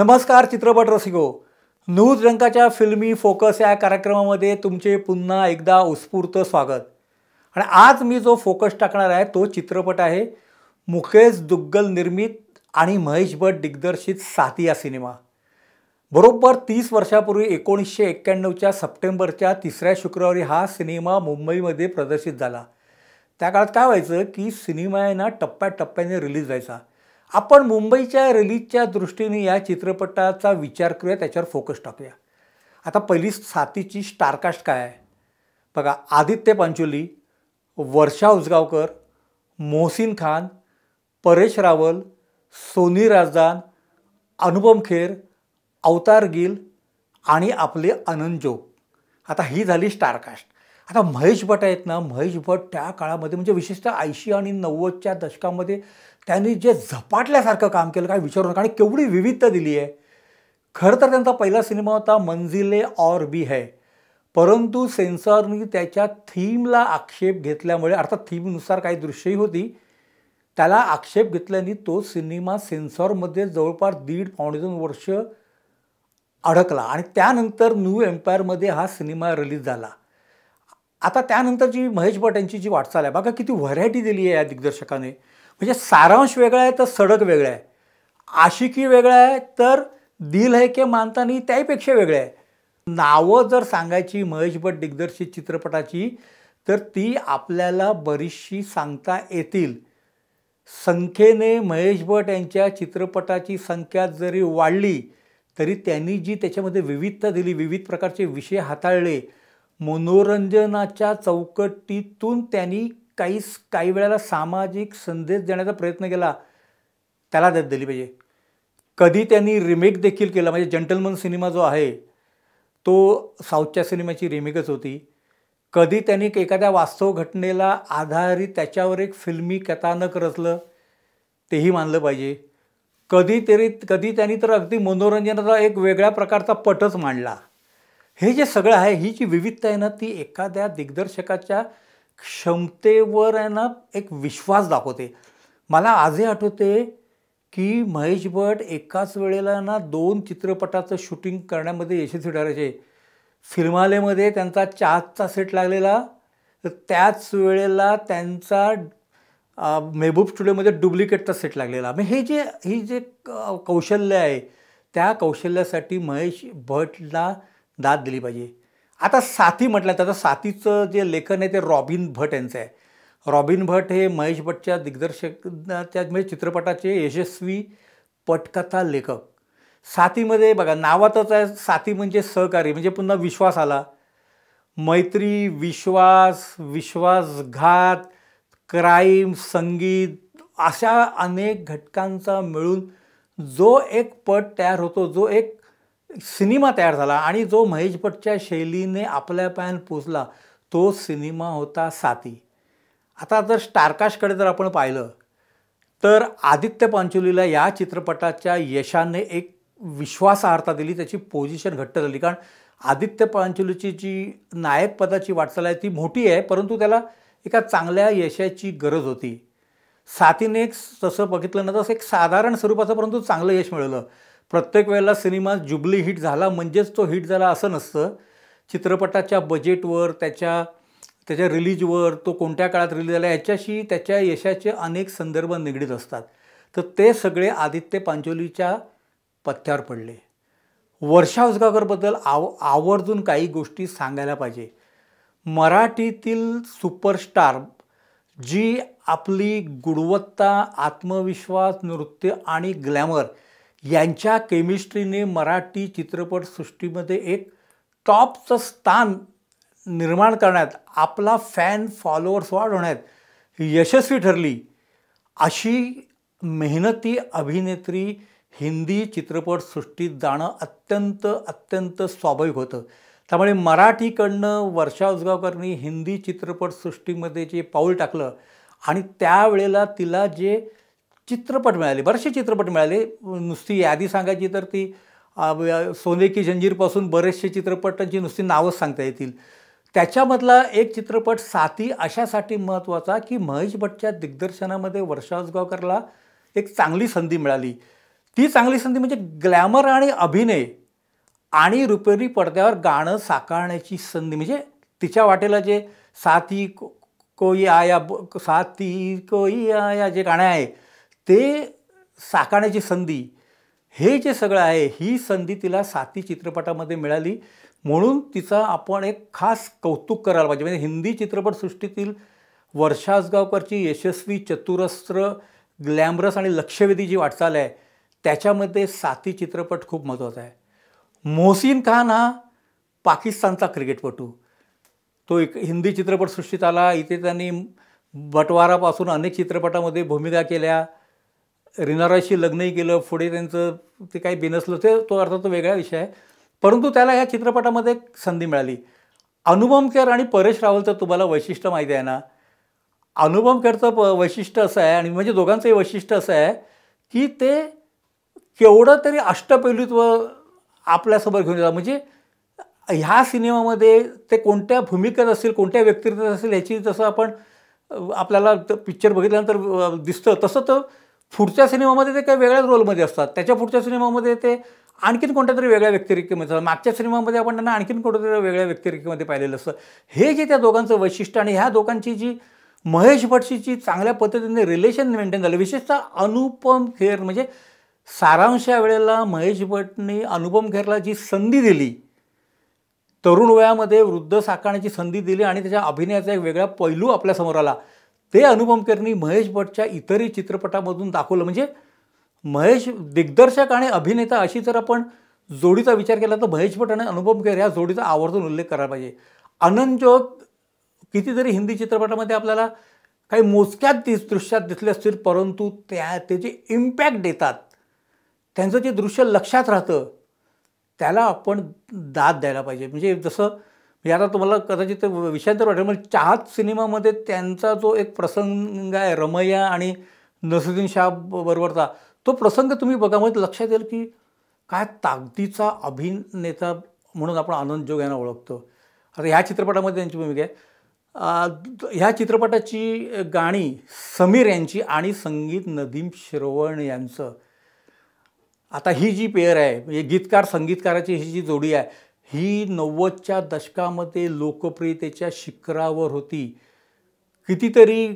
नमस्कार चित्रपट रसिको न्यूज रंगाच्या फिल्मी फोकस या कार्यक्रमामध्ये तुमचे पुन्हा एकदा उत्स्फूर्त स्वागत आणि आज मी जो फोकस टाकणार आहे तो चित्रपट आहे मुकेश दुग्गल निर्मित आणि महेश भट दिग्दर्शित सातिया सिनेमा बरोबर तीस वर्षापूर्वी एकोणीसशे एक्क्याण्णवच्या सप्टेंबरच्या तिसऱ्या शुक्रवारी हा सिनेमा मुंबईमध्ये प्रदर्शित झाला त्या काळात काय व्हायचं की सिनेमा आहे ना टप्प्याटप्प्याने रिलीज व्हायचा आपण मुंबईच्या रिलीजच्या दृष्टीने या चित्रपटाचा विचार करूया त्याच्यावर फोकस टाकूया आता पहिली साथीची स्टारकास्ट काय आहे बघा आदित्य पांचोली वर्षा उजगावकर मोहसिन खान परेश रावल सोनी राजदान अनुपम खेर अवतार गिल आणि आपले अनंत जोग आता ही झाली स्टारकास्ट आता महेश भट आहेत ना महेश भट त्या काळामध्ये म्हणजे विशेषतः ऐंशी आणि नव्वदच्या दशकामध्ये त्यांनी जे झपाटल्यासारखं काम केलं काय विचारू नका आणि केवढी विविधता दिली आहे खरं तर त्यांचा पहिला सिनेमा होता मंजिले और बी है परंतु सेन्सॉरनी त्याच्या थीमला आक्षेप घेतल्यामुळे अर्थात थीमनुसार काही दृश्यही होती त्याला आक्षेप घेतल्याने तो सिनेमा सेन्सॉरमध्ये जवळपास दीड पावणे दोन वर्ष अडकला आणि त्यानंतर न्यू एम्पायरमध्ये हा सिनेमा रिलीज झाला आता त्यानंतर जी महेश भट यांची जी वाटचाल आहे बघा किती व्हरायटी दिली आहे या दिग्दर्शकाने म्हणजे सारांश वेगळा आहे तर सडक वेगळा आहे आशिकी वेगळा आहे तर दिल है के मानतानी त्याहीपेक्षा वेगळं आहे नावं जर सांगायची महेश भट दिग्दर्शित चित्रपटाची तर ती आपल्याला बरीचशी सांगता येतील संख्येने महेश भट यांच्या चित्रपटाची संख्या जरी वाढली तरी त्यांनी जी त्याच्यामध्ये विविधता दिली विविध प्रकारचे विषय हाताळले मनोरंजनाच्या चौकटीतून त्यांनी काही काही वेळेला सामाजिक संदेश देण्याचा प्रयत्न केला त्याला त्यात दिली पाहिजे कधी त्यांनी रिमेक देखील केला म्हणजे जंटलमन सिनेमा जो आहे तो साऊथच्या सिनेमाची रिमेकच होती कधी त्यांनी एखाद्या वास्तव घटनेला आधारित त्याच्यावर एक फिल्मी कथानक रचलं तेही मानलं पाहिजे कधीतरी कधी त्यांनी तर अगदी मनोरंजनाचा एक वेगळ्या प्रकारचा पटच मांडला हे जे सगळं आहे ही जी विविधता आहे ना ती एखाद्या दिग्दर्शकाच्या क्षमतेवर आहे ना एक विश्वास दाखवते मला आजही आठवते की महेश भट एकाच वेळेला ना दोन चित्रपटाचं शूटिंग करण्यामध्ये यशस्वी ठरायचे फिल्मालेमध्ये त्यांचा चाचचा सेट लागलेला तर त्याच वेळेला त्यांचा मेहबूब स्टुडिओमध्ये डुप्लिकेटचा सेट लागलेला म्हणजे हे जे ही जे कौशल्य आहे त्या कौशल्यासाठी महेश भटला दाद दिली पाहिजे आता साथी म्हटलं तर साथीचं जे लेखन आहे ते रॉबिन भट यांचं आहे रॉबिन भट हे महेश भटच्या दिग्दर्शक त्या म्हणजे चित्रपटाचे यशस्वी पटकथा लेखक साथीमध्ये बघा नावातच आहे साथी म्हणजे सहकारी म्हणजे पुन्हा विश्वास आला मैत्री विश्वास विश्वासघात क्राईम संगीत अशा अनेक घटकांचा मिळून जो एक पट तयार होतो जो एक सिनेमा तयार झाला आणि जो महेश भटच्या शैलीने आपल्या पायान पोचला तो सिनेमा होता साती आता जर स्टारकाशकडे जर आपण पाहिलं तर आदित्य पांचोलीला या चित्रपटाच्या यशाने एक विश्वासार्हता दिली त्याची पोझिशन घट्ट झाली कारण आदित्य पांचोलीची जी नायक पदाची वाटचाल आहे ती मोठी आहे परंतु त्याला एका चांगल्या यशाची गरज होती साथीने एक तसं बघितलं ना तसं एक साधारण स्वरूपाचं परंतु चांगलं यश मिळालं प्रत्येक वेळेला सिनेमा जुबली हिट झाला म्हणजेच तो हिट झाला असं नसतं चित्रपटाच्या बजेटवर त्याच्या त्याच्या रिलीजवर तो कोणत्या काळात रिलीज झाला याच्याशी त्याच्या यशाचे अनेक संदर्भ निगडीत असतात तर ते सगळे आदित्य पांचोलीच्या पथ्यावर पडले वर्षा उजगावकरबद्दल आव आवर्जून काही गोष्टी सांगायला पाहिजे मराठीतील सुपरस्टार जी आपली गुणवत्ता आत्मविश्वास नृत्य आणि ग्लॅमर यांच्या केमिस्ट्रीने मराठी चित्रपटसृष्टीमध्ये एक टॉपचं स्थान निर्माण करण्यात आपला फॅन फॉलोअर्स वाढवण्यात यशस्वी ठरली अशी मेहनती अभिनेत्री हिंदी चित्रपटसृष्टीत जाणं अत्यंत अत्यंत स्वाभाविक होतं त्यामुळे मराठीकडनं वर्षा उजगावकरनी हिंदी चित्रपटसृष्टीमध्ये जे पाऊल टाकलं आणि त्यावेळेला तिला जे चित्रपट मिळाले बरेचसे चित्रपट मिळाले नुसती यादी सांगायची तर ती सोने की जंजीरपासून बरेचसे चित्रपटांची नुसती नावच सांगता येतील त्याच्यामधला एक चित्रपट साथी अशासाठी महत्त्वाचा की महेश भट्टच्या दिग्दर्शनामध्ये वर्षा आजगावकरला एक चांगली संधी मिळाली ती चांगली संधी म्हणजे ग्लॅमर आणि अभिनय आणि रुपेरी पडद्यावर गाणं साकारण्याची संधी म्हणजे तिच्या वाटेला जे साथी को कोई आया साथी कोई आया जे गाणं आहे ते साकारण्याची संधी हे जे सगळं आहे ही संधी तिला साती चित्रपटामध्ये मिळाली म्हणून तिचा आपण एक खास कौतुक करायला पाहिजे म्हणजे हिंदी चित्रपटसृष्टीतील वर्षासगावकरची यशस्वी चतुरस्त्र ग्लॅमरस आणि लक्षवेधी जी वाटचाल आहे त्याच्यामध्ये साती चित्रपट खूप महत्त्वाचा आहे मोहसिन खान हा पाकिस्तानचा क्रिकेटपटू तो एक हिंदी चित्रपटसृष्टीत आला इथे त्यांनी बटवारापासून अनेक चित्रपटामध्ये भूमिका केल्या रिनाराशी लग्नही केलं पुढे त्यांचं ते काही बिनसलं ते तो अर्थात वेगळा विषय आहे परंतु त्याला ह्या चित्रपटामध्ये एक संधी मिळाली अनुपम केर आणि परेश रावलचं तुम्हाला वैशिष्ट्य माहिती आहे ना अनुपम केरचं प वैशिष्ट्य असं आहे आणि म्हणजे दोघांचंही वैशिष्ट्य असं आहे की ते केवढं तरी अष्टपैलुत्व आपल्यासमोर घेऊन येतात म्हणजे ह्या सिनेमामध्ये ते कोणत्या भूमिकेत असतील कोणत्या व्यक्तिरेत असेल ह्याची जसं आपण आपल्याला पिक्चर बघितल्यानंतर दिसतं तसं तर पुढच्या सिनेमामध्ये ते काही वेगळ्याच रोलमध्ये असतात त्याच्या पुढच्या सिनेमामध्ये ते आणखीन कोणत्या तरी वेगळ्या व्यक्तिरेखेमध्ये असतात मागच्या सिनेमामध्ये आपण त्यांना आणखीन कोणत्यातरी वेगळ्या व्यक्तिरेखेमध्ये पाहिलेलं असतं हे जे त्या दोघांचं वैशिष्ट्य आणि ह्या दोघांची जी महेश जी चांगल्या पद्धतीने रिलेशन मेंटेन झालं विशेषतः अनुपम खेर म्हणजे सारांश या वेळेला महेश भटनी अनुपम खेरला जी संधी दिली तरुण वयामध्ये वृद्ध साकारण्याची संधी दिली आणि त्याच्या अभिनयाचा एक वेगळा पैलू आपल्यासमोर आला ते केरनी महेश भटच्या इतरही चित्रपटामधून दाखवलं म्हणजे महेश दिग्दर्शक आणि अभिनेता अशी जर आपण जोडीचा विचार केला तर महेश भट आणि केर या जोडीचा आवर्जून उल्लेख करायला पाहिजे अनंत जोग कितीतरी हिंदी चित्रपटामध्ये आपल्याला काही मोजक्यात दिस दृश्यात दिसले असतील परंतु त्या ते जे इम्पॅक्ट देतात त्यांचं जे दृश्य लक्षात राहतं त्याला आपण दाद द्यायला पाहिजे म्हणजे जसं मी म्हणजे आता तुम्हाला कदाचित विषयांतर वाटेल म्हणजे चाहत सिनेमामध्ये त्यांचा जो एक प्रसंग आहे रमैया आणि नसरुद्दीन शाह बरोबरचा तो प्रसंग तुम्ही बघा म्हणजे लक्षात येईल की काय ताकदीचा अभिनेता म्हणून आपण आनंद जोग यांना ओळखतो आता ह्या चित्रपटामध्ये त्यांची भूमिका आहे ह्या चित्रपटाची गाणी समीर यांची आणि संगीत नदीम श्रवण यांचं आता ही जी पेअर आहे म्हणजे गीतकार संगीतकाराची ही जी जोडी आहे ही नव्वदच्या दशकामध्ये लोकप्रियतेच्या शिखरावर होती कितीतरी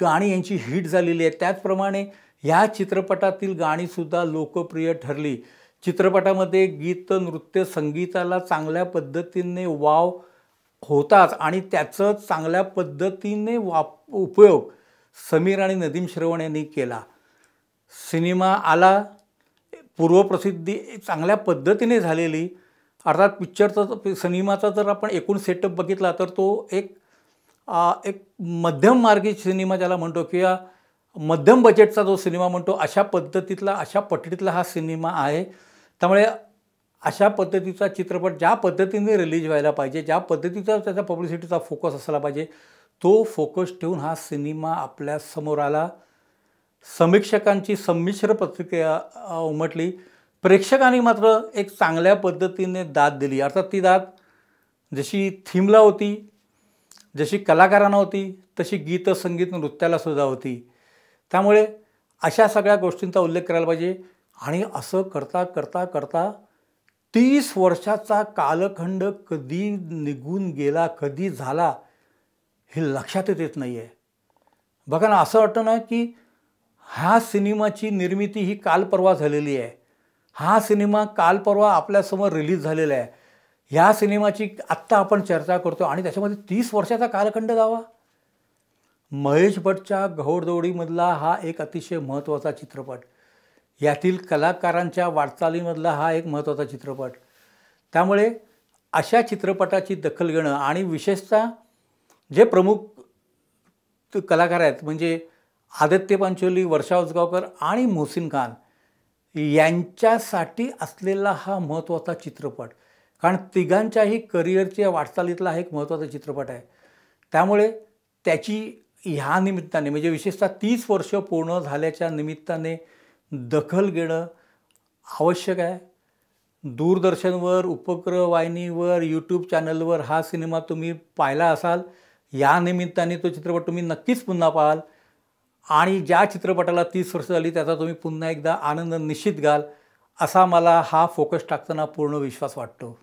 गाणी यांची हिट झालेली आहे त्याचप्रमाणे ह्या चित्रपटातील गाणीसुद्धा लोकप्रिय ठरली चित्रपटामध्ये गीत नृत्य संगीताला चांगल्या पद्धतीने वाव होताच आणि त्याचं चांगल्या पद्धतीने वाप उपयोग समीर आणि नदीम श्रवण यांनी केला सिनेमा आला पूर्वप्रसिद्धी चांगल्या पद्धतीने झालेली अर्थात पिक्चरचा सिनेमाचा जर आपण एकूण सेटअप बघितला तर तो एक आ, एक मध्यम मार्गी सिनेमा ज्याला म्हणतो किंवा मध्यम बजेटचा जो सिनेमा म्हणतो अशा पद्धतीतला अशा पटडीतला हा सिनेमा आहे त्यामुळे अशा पद्धतीचा चित्रपट ज्या पद्धतीने रिलीज व्हायला पाहिजे ज्या पद्धतीचा त्याचा पब्लिसिटीचा फोकस असला पाहिजे तो फोकस ठेवून हा सिनेमा आपल्या समोर आला समीक्षकांची संमिश्र प्रतिक्रिया उमटली प्रेक्षकांनी मात्र एक चांगल्या पद्धतीने दाद दिली अर्थात ती दाद जशी थीमला होती जशी कलाकारांना होती तशी गीत संगीत नृत्याला सुद्धा होती त्यामुळे अशा सगळ्या गोष्टींचा उल्लेख करायला पाहिजे आणि असं करता करता करता तीस वर्षाचा कालखंड कधी निघून गेला कधी झाला हे लक्षात येत नाही आहे बघा ना असं वाटतं ना की ह्या सिनेमाची निर्मिती ही काल झालेली आहे हा सिनेमा काल परवा आपल्यासमोर रिलीज झालेला आहे ह्या सिनेमाची आत्ता आपण चर्चा करतो आणि त्याच्यामध्ये तीस वर्षाचा कालखंड जावा महेश भटच्या घौडदौडीमधला हा एक अतिशय महत्त्वाचा चित्रपट यातील कलाकारांच्या वाटचालीमधला हा एक महत्त्वाचा चित्रपट त्यामुळे अशा चित्रपटाची दखल घेणं आणि विशेषतः जे प्रमुख कलाकार आहेत म्हणजे आदित्य पांचोली वर्षा उजगावकर आणि मोहसिन खान यांच्यासाठी असलेला हा महत्त्वाचा चित्रपट कारण तिघांच्याही करिअरच्या वाटचालीतला हा एक महत्त्वाचा चित्रपट आहे त्यामुळे त्याची ह्या निमित्ताने म्हणजे विशेषतः तीस वर्ष पूर्ण झाल्याच्या निमित्ताने दखल घेणं आवश्यक आहे दूरदर्शनवर उपग्रहवाहिनीवर यूट्यूब चॅनलवर हा सिनेमा तुम्ही पाहिला असाल या निमित्ताने तो चित्रपट तुम्ही नक्कीच पुन्हा पाहाल आणि ज्या चित्रपटाला तीस वर्ष झाली त्याचा तुम्ही पुन्हा एकदा आनंद निश्चित घाल असा मला हा फोकस टाकताना पूर्ण विश्वास वाटतो